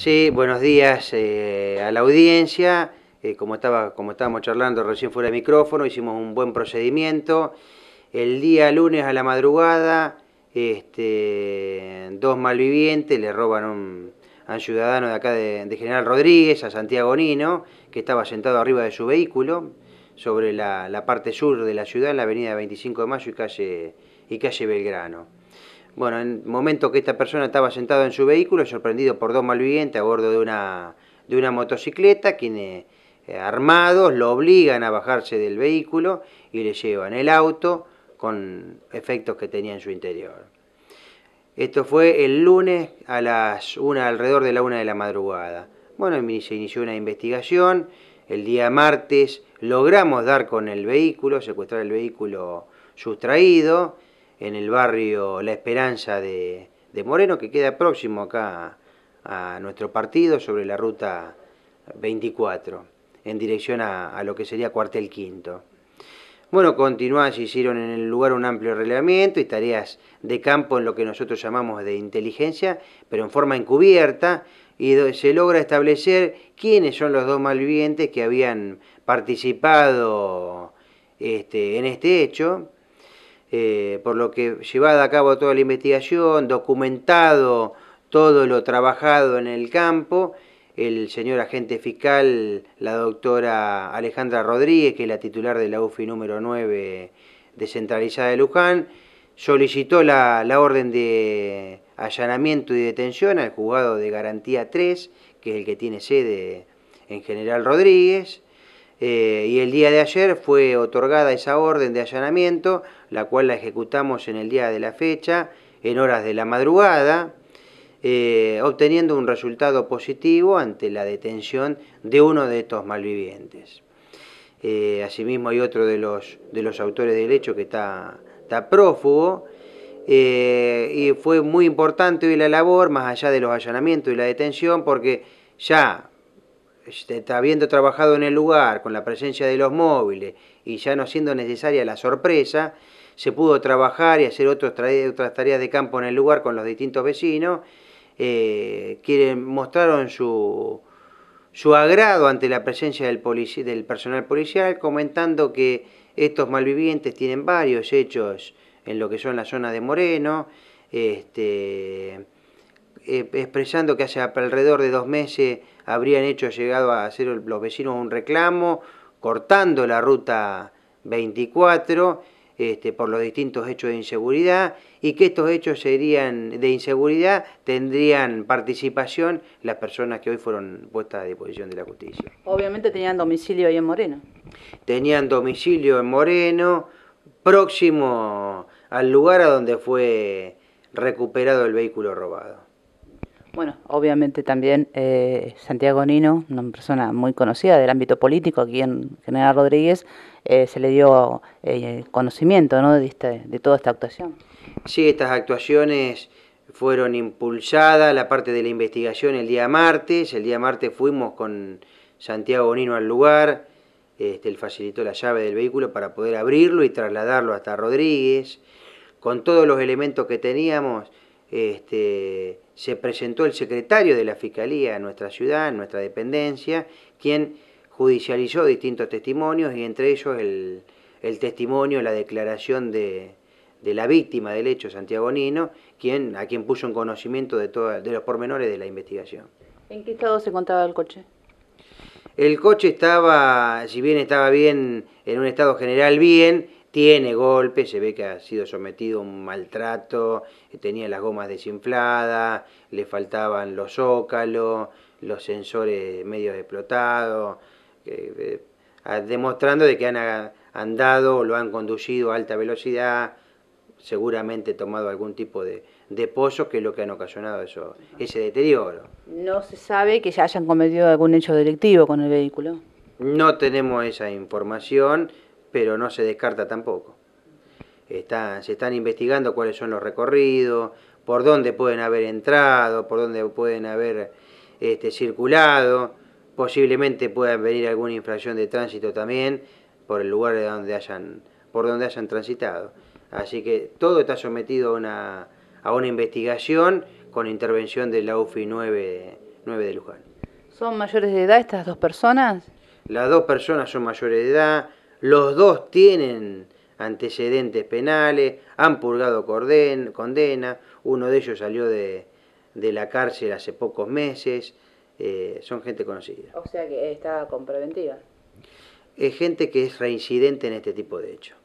Sí, buenos días eh, a la audiencia. Eh, como, estaba, como estábamos charlando recién fuera de micrófono, hicimos un buen procedimiento. El día lunes a la madrugada, este, dos malvivientes le roban a un ciudadano de acá de, General Rodríguez, a Santiago Nino, que estaba sentado arriba de su vehículo, sobre la, parte sur de la ciudad, en la avenida 25 de Mayo y calle, y calle Belgrano. Bueno, en el momento que esta persona estaba sentada en su vehículo, sorprendido por dos malvivientes a bordo de una, motocicleta, quienes eh, armados lo obligan a bajarse del vehículo y le llevan el auto con efectos que tenía en su interior. Esto fue el lunes a las una, alrededor de la una de la madrugada. Bueno, se inició una investigación. El día martes logramos dar con el vehículo, secuestrar el vehículo sustraído en el barrio La Esperanza de, de Moreno, que queda próximo acá a, nuestro partido, sobre la ruta 24, en dirección a, lo que sería cuartel quinto. Bueno, continuás hicieron en el lugar un amplio relevamiento y tareas de campo en lo que nosotros llamamos de inteligencia, pero en forma encubierta, y se logra establecer quiénes son los dos malvivientes que habían participado este, en este hecho eh, por lo que llevada a cabo toda la investigación, documentado todo lo trabajado en el campo, el señor agente fiscal, la doctora Alejandra Rodríguez, que es la titular de la UFI número 9 descentralizada de Luján, solicitó la, la orden de allanamiento y detención al juzgado de garantía 3, que es el que tiene sede en General Rodríguez, eh, y el día de ayer fue otorgada esa orden de allanamiento, la cual la ejecutamos en el día de la fecha, en horas de la madrugada, eh, obteniendo un resultado positivo ante la detención de uno de estos malvivientes. Eh, asimismo hay otro de los, de los autores del hecho que está, está prófugo. y fue muy importante hoy la labor, más allá de los allanamientos y la detención, porque ya habiendo trabajado en el lugar con la presencia de los móviles y ya no siendo necesaria la sorpresa, se pudo trabajar y hacer otras tareas de campo en el lugar con los distintos vecinos, eh, mostraron su, agrado ante la presencia del, del personal policial, comentando que estos malvivientes tienen varios hechos en lo que son la zona de Moreno, este, eh, expresando que hace alrededor de dos meses habrían hecho llegado a hacer los vecinos un reclamo, cortando la ruta 24 este, por los distintos hechos de inseguridad y que estos hechos serían de inseguridad tendrían participación las personas que hoy fueron puestas a disposición de la justicia. Obviamente tenían domicilio ahí en Moreno. Tenían domicilio en Moreno, próximo al lugar a donde fue recuperado el vehículo robado. Bueno, obviamente también eh, Santiago Nino, una persona muy conocida del ámbito político aquí en General Rodríguez, eh, se le dio eh, conocimiento ¿no? de, este, de toda esta actuación. Sí, estas actuaciones fueron impulsadas, la parte de la investigación el día martes, el día martes fuimos con Santiago Nino al lugar, este, él facilitó la llave del vehículo para poder abrirlo y trasladarlo hasta Rodríguez, con todos los elementos que teníamos este, se presentó el secretario de la Fiscalía en nuestra ciudad, en nuestra dependencia, quien judicializó distintos testimonios y entre ellos el, testimonio, la declaración de, la víctima del hecho, Santiago Nino, quien, a quien puso en conocimiento de, de los pormenores de la investigación. ¿En qué estado se encontraba el coche? El coche estaba, si bien estaba bien, en un estado general bien, tiene golpes, se ve que ha sido sometido a un maltrato, eh, tenía las gomas desinfladas, le faltaban los zócalos, los sensores medio explotados, eh, demostrando de que han andado lo han conducido a alta velocidad, seguramente tomado algún tipo de, de que es lo que han ocasionado eso, ese deterioro. No se sabe que se hayan cometido algún hecho delictivo con el vehículo. No tenemos esa información, pero no se descarta tampoco. se están investigando cuáles son los recorridos, por dónde pueden haber entrado, por dónde pueden haber este, circulado, posiblemente pueda venir alguna infracción de tránsito también por el lugar de donde hayan, por donde hayan transitado. Así que todo está sometido a una, investigación con intervención de la UFI 9 de Luján. ¿Son mayores de edad estas dos personas? Las dos personas son mayores de edad, los dos tienen antecedentes penales, han purgado condena, uno de ellos salió de, la cárcel hace pocos meses, eh, son gente conocida. O sea que está con preventiva. Es gente que es reincidente en este tipo de hechos.